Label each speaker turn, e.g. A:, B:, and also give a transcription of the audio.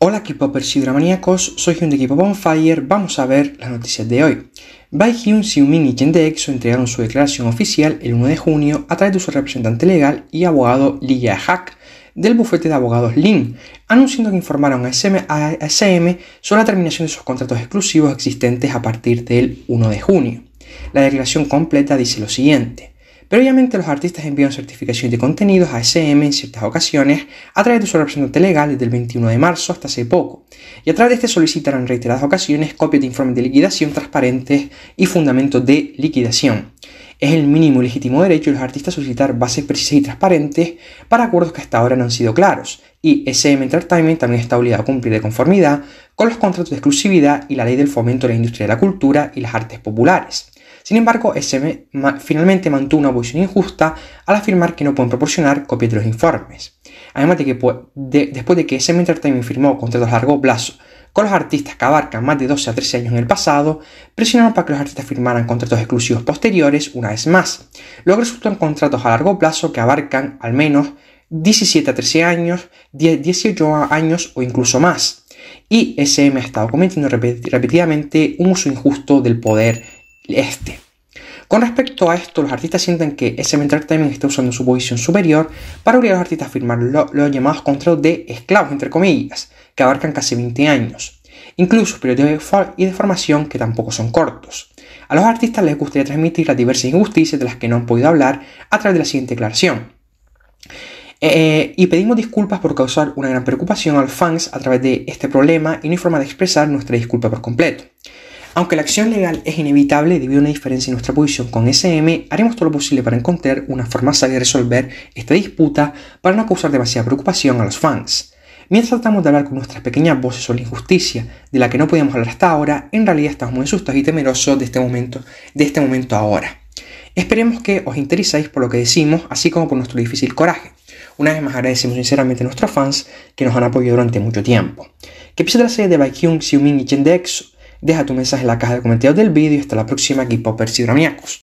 A: Hola k y soy Hyun de equipo Bonfire, vamos a ver las noticias de hoy. Hyun, Xiumin y Jen de entregaron su declaración oficial el 1 de junio a través de su representante legal y abogado Lee Jae-hak del bufete de abogados Lin, anunciando que informaron a a SM sobre la terminación de sus contratos exclusivos existentes a partir del 1 de junio. La declaración completa dice lo siguiente. Previamente los artistas envían certificación de contenidos a SM en ciertas ocasiones a través de su representante legal desde el 21 de marzo hasta hace poco, y a través de este solicitarán en reiteradas ocasiones copias de informe de liquidación transparentes y fundamentos de liquidación. Es el mínimo legítimo derecho de los artistas solicitar bases precisas y transparentes para acuerdos que hasta ahora no han sido claros, y SM Entertainment también está obligado a cumplir de conformidad con los contratos de exclusividad y la ley del fomento de la industria de la cultura y las artes populares. Sin embargo, SM finalmente mantuvo una posición injusta al afirmar que no pueden proporcionar copias de los informes. Además de que después de que SM Entertainment firmó contratos a largo plazo con los artistas que abarcan más de 12 a 13 años en el pasado, presionaron para que los artistas firmaran contratos exclusivos posteriores una vez más. Luego en contratos a largo plazo que abarcan al menos 17 a 13 años, 18 años o incluso más. Y SM ha estado cometiendo repetidamente un uso injusto del poder este. Con respecto a esto, los artistas sienten que SM Entertainment está usando su posición superior para obligar a los artistas a firmar los llamados contratos de esclavos, entre comillas, que abarcan casi 20 años, incluso periodos de y formación que tampoco son cortos. A los artistas les gustaría transmitir las diversas injusticias de las que no han podido hablar a través de la siguiente declaración. Eh, eh, y pedimos disculpas por causar una gran preocupación a los fans a través de este problema y no hay forma de expresar nuestra disculpa por completo. Aunque la acción legal es inevitable debido a una diferencia en nuestra posición con SM, haremos todo lo posible para encontrar una forma sabia de resolver esta disputa para no causar demasiada preocupación a los fans. Mientras tratamos de hablar con nuestras pequeñas voces sobre la injusticia de la que no podíamos hablar hasta ahora, en realidad estamos muy asustados y temerosos de este momento, de este momento ahora. Esperemos que os intereséis por lo que decimos, así como por nuestro difícil coraje. Una vez más agradecemos sinceramente a nuestros fans que nos han apoyado durante mucho tiempo. Que de la serie de Baekhyun, Xiumin y Chendex Deja tu mensaje en la caja de comentarios del vídeo y hasta la próxima, Geek Popers